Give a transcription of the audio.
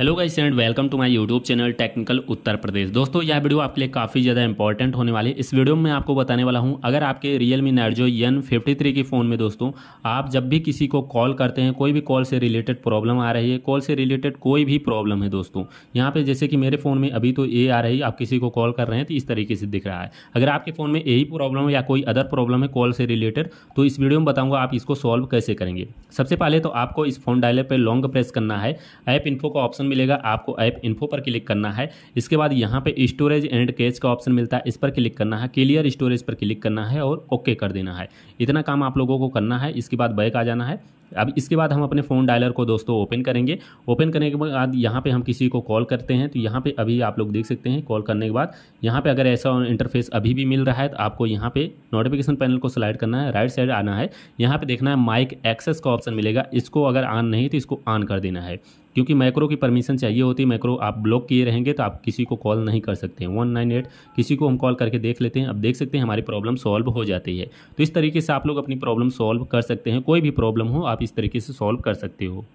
hello guys and welcome to my YouTube channel technical Uttar Pradesh दोस्तों यह video आपके लिए काफ़ी ज़्यादा इंपॉर्टेंट होने वाली है इस वीडियो में मैं आपको बताने वाला हूं अगर आपके Realme Narzo N fifty three के फ़ोन में दोस्तों आप जब भी किसी को कॉल करते हैं कोई भी कॉल से रिलेटेड प्रॉब्लम आ रही है कॉल से रिलेटेड कोई भी प्रॉब्लम है दोस्तों यहाँ पर जैसे कि मेरे फ़ोन में अभी तो ए आ रही है आप किसी को कॉल कर रहे हैं तो इस तरीके से दिख रहा है अगर आपके फ़ोन में यही प्रॉब्लम है या कोई अदर प्रॉब्लम है कॉल से रिलेटेड तो इस वीडियो में बताऊँगा आप इसको सॉल्व कैसे करेंगे सबसे पहले तो आपको इस फ़ोन डायलर पर लॉन्ग प्रेस करना है ऐप इन्फो का ऑप्शन मिलेगा आपको ऐप इन्फो पर क्लिक करना है इसके बाद यहाँ पे स्टोरेज एंड कैश का ऑप्शन मिलता है इस पर क्लिक करना है क्लियर स्टोरेज पर क्लिक करना है और ओके कर देना है इतना काम आप लोगों को करना है इसके बाद बैक आ जाना है अब इसके बाद हम अपने फ़ोन डायलर को दोस्तों ओपन करेंगे ओपन करने के बाद यहाँ पे हम किसी को कॉल करते हैं तो यहाँ पे अभी आप लोग देख सकते हैं कॉल करने के बाद यहाँ पे अगर ऐसा इंटरफेस अभी भी मिल रहा है तो आपको यहाँ पे नोटिफिकेशन पैनल को स्लाइड करना है राइट साइड आना है यहाँ पर देखना है माइक एक्सेस का ऑप्शन मिलेगा इसको अगर ऑन नहीं तो इसको ऑन कर देना है क्योंकि माइक्रो की परमिशन चाहिए होती है माइक्रो आप ब्लॉक किए रहेंगे तो आप किसी को कॉल नहीं कर सकते हैं वन नाइन एट किसी को हम कॉल करके देख लेते हैं अब देख सकते हैं हमारी प्रॉब्लम सॉल्व हो जाती है तो इस तरीके से आप लोग अपनी प्रॉब्लम सॉल्व कर सकते हैं कोई भी प्रॉब्लम हो आप आप इस तरीके से सॉल्व कर सकते हो